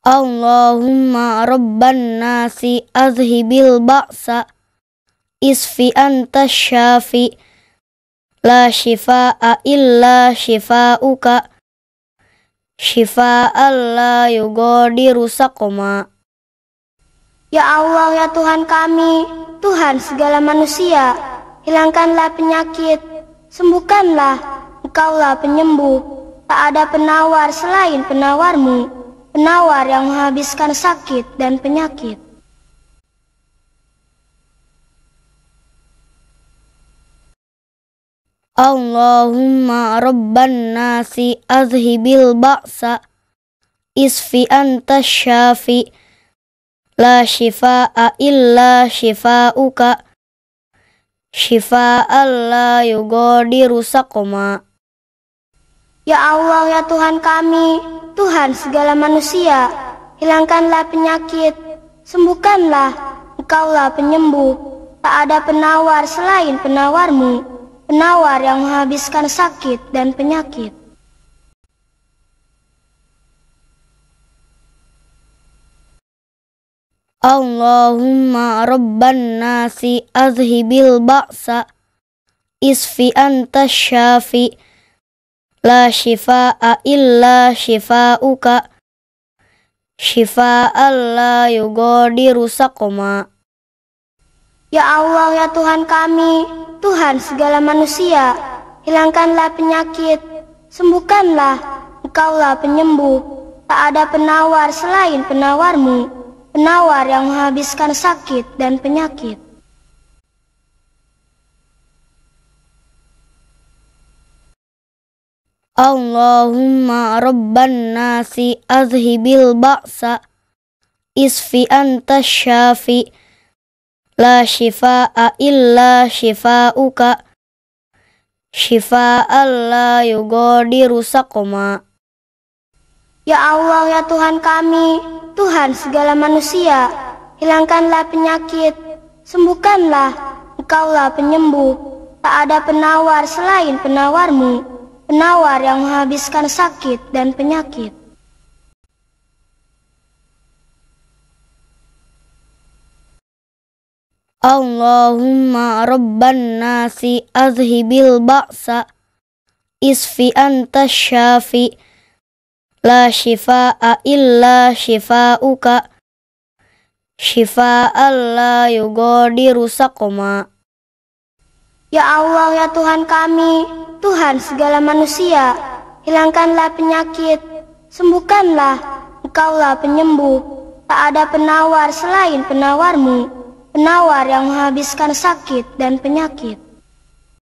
Allahumma rabban nasi azhibil ba'sa isfi anta syafi la shifa'a illa shifa'uka shifa'an la yugadiru saqama Ya Allah ya Tuhan kami Tuhan segala manusia hilangkanlah penyakit sembuhkanlah engkaulah penyembuh tak ada penawar selain penawarmu penawar yang menghabiskan sakit dan penyakit. Allahumma rabban nasi azhibil ba'sa isfi anta syafi la shifa'a illa shifa'uka shifa'a la yugadiru saqma Ya Allah, ya Tuhan kami, Tuhan segala manusia, hilangkanlah penyakit, sembuhkanlah, Engkaulah penyembuh, tak ada penawar selain penawarmu, penawar yang menghabiskan sakit dan penyakit. Allahumma rabban nasi azhibil ba'sa isfi anta syafi' La shifa'a illa shifa'uka Shifa'an la yugodiru sakoma Ya Allah ya Tuhan kami Tuhan segala manusia Hilangkanlah penyakit Sembuhkanlah Engkaulah penyembuh Tak ada penawar selain penawarmu Penawar yang menghabiskan sakit dan penyakit Allahumma rabban nasi azhibil ba'sa isfi anta syafi la shifa'a illa shifa'uka shifa'an la yugadiru saqama Ya Allah ya Tuhan kami Tuhan segala manusia hilangkanlah penyakit sembuhkanlah engkaulah penyembuh tak ada penawar selain penawarmu penawar yang menghabiskan sakit dan penyakit. Allahumma rabban nasi azhibil ba'sa isfi anta syafi la shifa'a illa shifa'uka shifa'an la yugadiru saqma Ya Allah ya Tuhan kami Tuhan segala manusia, hilangkanlah penyakit, sembuhkanlah, engkaulah penyembuh. Tak ada penawar selain penawarmu, penawar yang menghabiskan sakit dan penyakit.